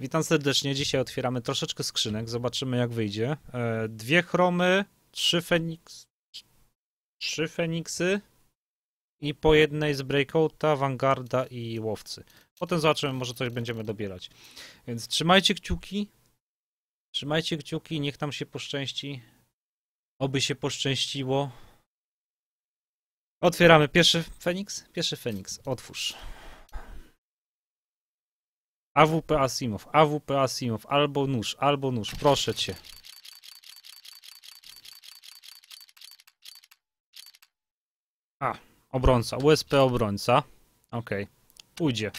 Witam serdecznie. Dzisiaj otwieramy troszeczkę skrzynek, zobaczymy jak wyjdzie. E, dwie chromy, trzy Feniks, trzy Feniksy i po jednej z Breakouta, Vanguarda i Łowcy. Potem zobaczymy, może coś będziemy dobierać. Więc trzymajcie kciuki. Trzymajcie kciuki, niech tam się poszczęści. Oby się poszczęściło. Otwieramy pierwszy Feniks. Pierwszy Feniks, otwórz. AWP Asimov, AWP Asimov, albo nóż, albo nóż, proszę cię. A, obrońca, USP obrońca, ok, pójdzie.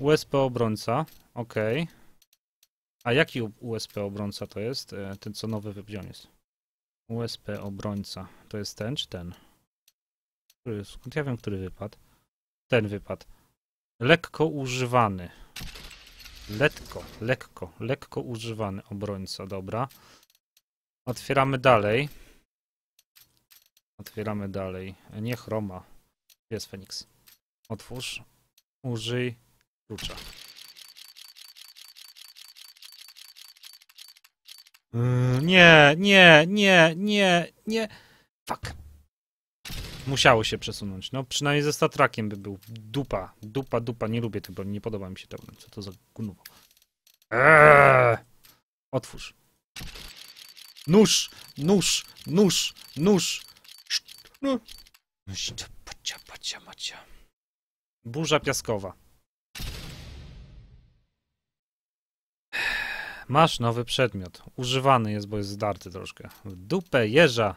USP obrońca, ok. A jaki USP obrońca to jest? E, ten co nowy wybrzion jest. USP obrońca, to jest ten czy ten? Który, skąd ja wiem, który wypadł? Ten wypadł. Lekko używany. Letko, lekko, lekko używany obrońca, dobra. Otwieramy dalej. Otwieramy dalej. Nie chroma. Jest Feniks. Otwórz. Użyj klucza. Nie, nie, nie, nie, nie. Fuck. Musiało się przesunąć. No przynajmniej ze statrakiem by był. Dupa, dupa, dupa. Nie lubię tego, nie podoba mi się to. Co to za gunowo? Eee! Otwórz. Nóż, nóż, nóż, nóż. No. Pacia, pacia, macia. Burza piaskowa. Masz nowy przedmiot. Używany jest, bo jest zdarty troszkę. W dupę jeża.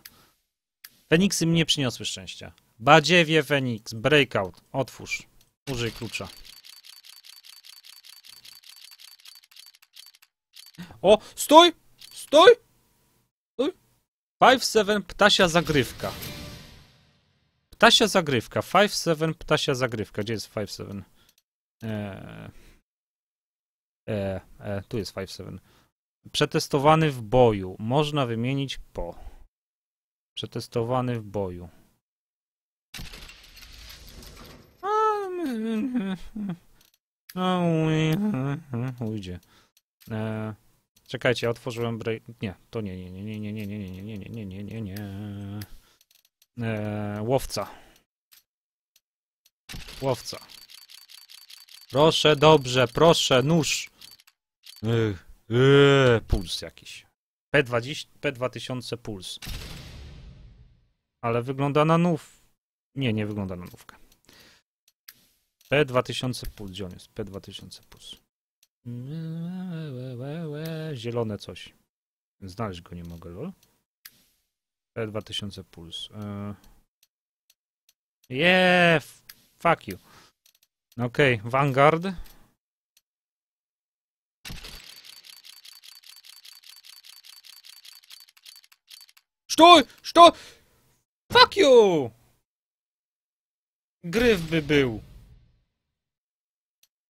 Feniksy mnie przyniosły szczęścia. Badziewie Feniks, breakout, otwórz. Użyj klucza. O, stój! Stój! Stój! 5-7 ptasia zagrywka. Ptasia zagrywka, 5-7 ptasia zagrywka. Gdzie jest 5-7? Eee, e, e, tu jest 5-7. Przetestowany w boju. Można wymienić po. Przetestowany w boju. Ujdzie. czekajcie, ja otworzyłem break. Nie, to nie, nie, nie, nie, nie, nie, nie, nie, nie, nie, nie, nie, nie. Eee, łowca. Łowca. Proszę, dobrze, proszę, nóż. puls jakiś. P20, P2000 puls ale wygląda na nów. Nie, nie wygląda na nówkę. P2000 plus, gdzie on jest? P2000 plus. Zielone coś. Znaleźć go nie mogę, lol. P2000 puls. Yeah, fuck you. No okej, okay, Vanguard. Stój! Stój! Fuck you! Gryf by był.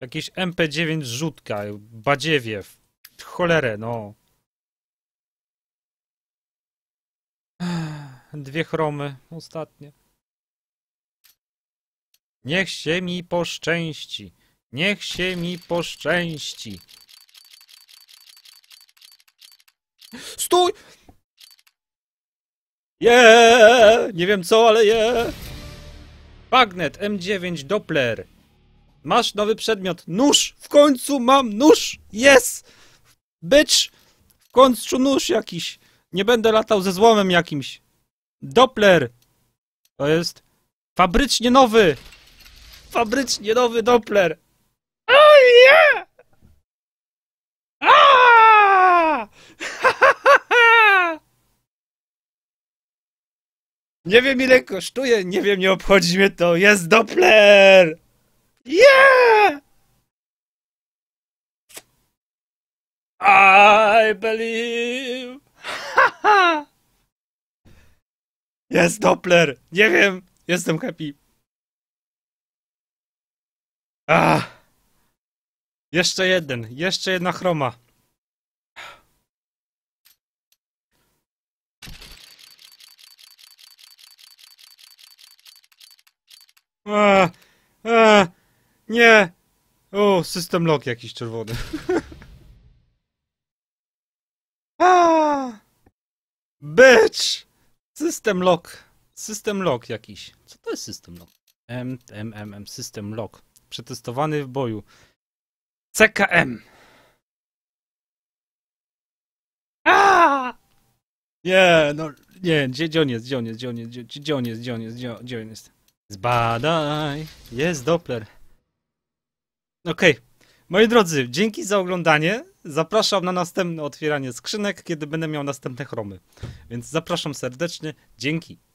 Jakiś MP9 rzutka, badziewie, cholerę, no. Dwie chromy, ostatnie. Niech się mi poszczęści. Niech się mi poszczęści. Stój! Yeah! Nie wiem co, ale je! Yeah! Bagnet M9 Doppler. Masz nowy przedmiot. Nóż! W końcu mam nóż! Jest! Być! W końcu nóż jakiś. Nie będę latał ze złomem jakimś. Doppler! To jest fabrycznie nowy! Fabrycznie nowy Doppler! Nie wiem ile kosztuje, nie wiem, nie obchodzi mnie to. Jest Doppler! Yeah! I believe! Jest Doppler! Nie wiem, jestem happy. Ah. Jeszcze jeden, jeszcze jedna chroma. Eee, nie! O, system lock jakiś czerwony. A! Bitch! System lock. System lock jakiś. Co to jest system lock? M. system lock. Przetestowany w boju. CKM. A! Nie, no, nie, gdzie on jest, gdzie on jest, gdzie on jest, gdzie on jest, gdzie on jest, gdzie on jest. Zbadaj. Jest Doppler. Okej. Okay. Moi drodzy, dzięki za oglądanie. Zapraszam na następne otwieranie skrzynek, kiedy będę miał następne chromy. Więc zapraszam serdecznie. Dzięki.